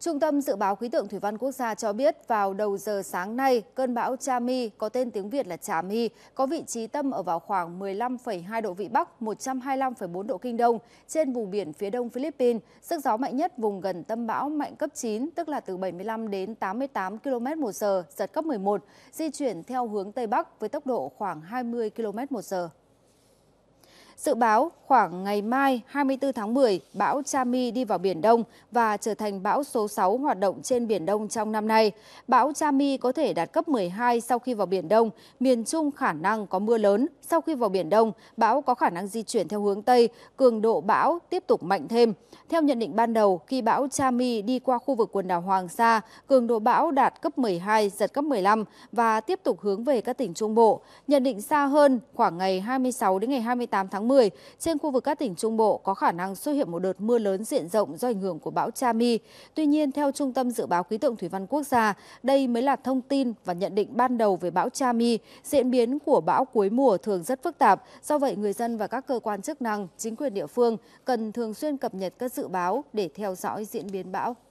trung tâm dự báo khí tượng thủy văn quốc gia cho biết vào đầu giờ sáng nay cơn bão cha my có tên tiếng việt là trà my có vị trí tâm ở vào khoảng một mươi năm hai độ vĩ bắc một trăm hai mươi năm bốn độ kinh đông trên vùng biển phía đông philippines sức gió mạnh nhất vùng gần tâm bão mạnh cấp chín tức là từ 75 đến 88 km một giờ giật cấp 11 di chuyển theo hướng tây bắc với tốc độ khoảng 20 km một giờ Dự báo khoảng ngày mai 24 tháng 10, bão Chami đi vào Biển Đông và trở thành bão số 6 hoạt động trên Biển Đông trong năm nay. Bão Chami có thể đạt cấp 12 sau khi vào Biển Đông, miền Trung khả năng có mưa lớn. Sau khi vào Biển Đông, bão có khả năng di chuyển theo hướng Tây, cường độ bão tiếp tục mạnh thêm. Theo nhận định ban đầu, khi bão Chami đi qua khu vực quần đảo Hoàng Sa, cường độ bão đạt cấp 12, giật cấp 15 và tiếp tục hướng về các tỉnh Trung Bộ. Nhận định xa hơn, khoảng ngày 26 đến ngày 28 tháng 10, một trên khu vực các tỉnh Trung Bộ có khả năng xuất hiện một đợt mưa lớn diện rộng do ảnh hưởng của bão Cha Mi. Tuy nhiên, theo Trung tâm Dự báo Khí tượng Thủy văn Quốc gia, đây mới là thông tin và nhận định ban đầu về bão Cha Mi. Diễn biến của bão cuối mùa thường rất phức tạp, do vậy người dân và các cơ quan chức năng, chính quyền địa phương cần thường xuyên cập nhật các dự báo để theo dõi diễn biến bão.